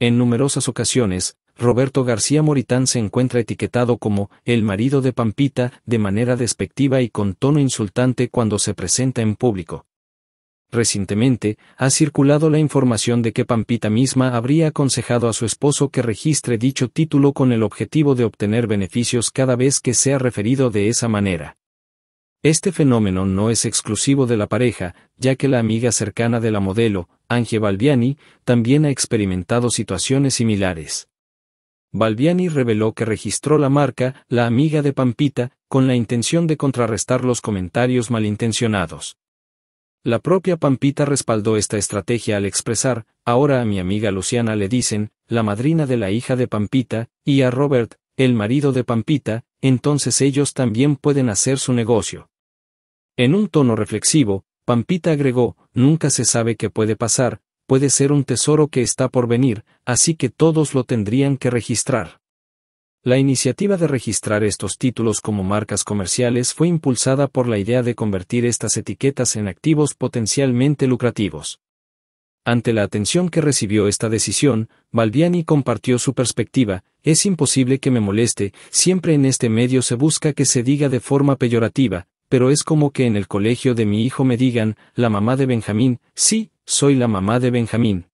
En numerosas ocasiones, Roberto García Moritán se encuentra etiquetado como el marido de Pampita de manera despectiva y con tono insultante cuando se presenta en público. Recientemente, ha circulado la información de que Pampita misma habría aconsejado a su esposo que registre dicho título con el objetivo de obtener beneficios cada vez que sea referido de esa manera. Este fenómeno no es exclusivo de la pareja, ya que la amiga cercana de la modelo, Ange Balbiani, también ha experimentado situaciones similares. Balbiani reveló que registró la marca, la amiga de Pampita, con la intención de contrarrestar los comentarios malintencionados. La propia Pampita respaldó esta estrategia al expresar, ahora a mi amiga Luciana le dicen, la madrina de la hija de Pampita, y a Robert, el marido de Pampita, entonces ellos también pueden hacer su negocio. En un tono reflexivo, Pampita agregó, nunca se sabe qué puede pasar, puede ser un tesoro que está por venir, así que todos lo tendrían que registrar. La iniciativa de registrar estos títulos como marcas comerciales fue impulsada por la idea de convertir estas etiquetas en activos potencialmente lucrativos. Ante la atención que recibió esta decisión, Balbiani compartió su perspectiva, es imposible que me moleste, siempre en este medio se busca que se diga de forma peyorativa, pero es como que en el colegio de mi hijo me digan, la mamá de Benjamín, sí, soy la mamá de Benjamín.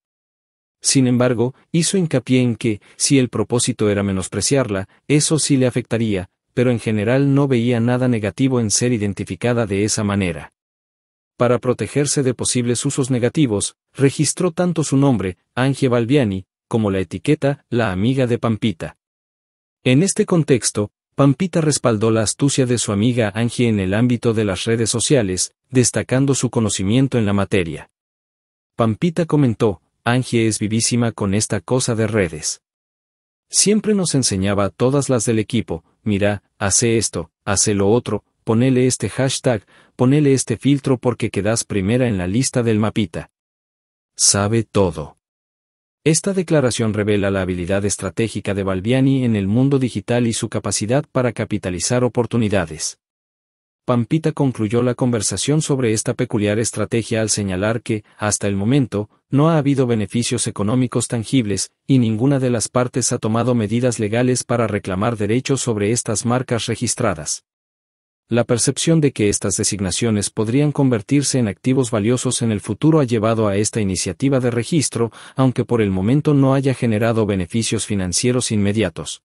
Sin embargo, hizo hincapié en que, si el propósito era menospreciarla, eso sí le afectaría, pero en general no veía nada negativo en ser identificada de esa manera para protegerse de posibles usos negativos, registró tanto su nombre, Angie Balbiani, como la etiqueta, la amiga de Pampita. En este contexto, Pampita respaldó la astucia de su amiga Angie en el ámbito de las redes sociales, destacando su conocimiento en la materia. Pampita comentó, Angie es vivísima con esta cosa de redes. Siempre nos enseñaba a todas las del equipo, mira, hace esto, hace lo otro, ponele este hashtag, ponele este filtro porque quedas primera en la lista del mapita. Sabe todo. Esta declaración revela la habilidad estratégica de Balbiani en el mundo digital y su capacidad para capitalizar oportunidades. Pampita concluyó la conversación sobre esta peculiar estrategia al señalar que, hasta el momento, no ha habido beneficios económicos tangibles, y ninguna de las partes ha tomado medidas legales para reclamar derechos sobre estas marcas registradas. La percepción de que estas designaciones podrían convertirse en activos valiosos en el futuro ha llevado a esta iniciativa de registro, aunque por el momento no haya generado beneficios financieros inmediatos.